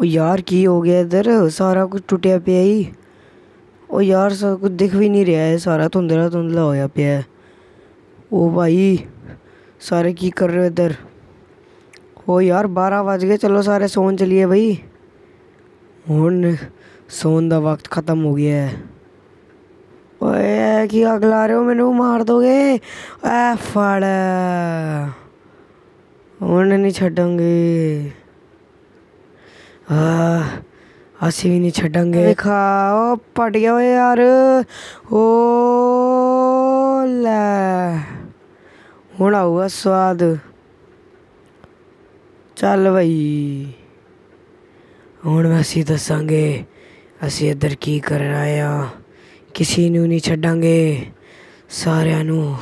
ओ यार की हो गया इधर सारा कुछ टूटिया पिया ही ओ यार सब कुछ दिख भी नहीं रहा है सारा धुंधला धुंधला होया पिया है ओ भाई सारे की कर रहे हो इधर ओ यार बारह बज गए चलो सारे सोन चलिए भाई हूँ ਸੌਣ का वक्त खत्म हो गया है कि अगला रहे हो ਹੋ ਮੈਨੂੰ ਮਾਰ ਦੋਗੇ ਐ ਫੜ ਹੁਣ ਨਹੀਂ ਛੱਡਾਂਗੇ ਆ ਅਸੀਂ ਵੀ ਨਹੀਂ ਛੱਡਾਂਗੇ ਵੇਖਾ ਉਹ ਪਟ ਗਿਆ ਓਏ ਯਾਰ ਓ ਲੈ ਹੁਣ ਆਊਗਾ ਸਵਾਦ ਚੱਲ ਬਈ ਹੁਣ ਮੈਂ ਅਸੀਂ ਦੱਸਾਂਗੇ ਅਸੀਂ ਇੱਧਰ ਕੀ ਰਹੇ ਆਇਆ ਕਿਸੇ ਨੂੰ ਨਹੀਂ ਛੱਡਾਂਗੇ ਸਾਰਿਆਂ ਨੂੰ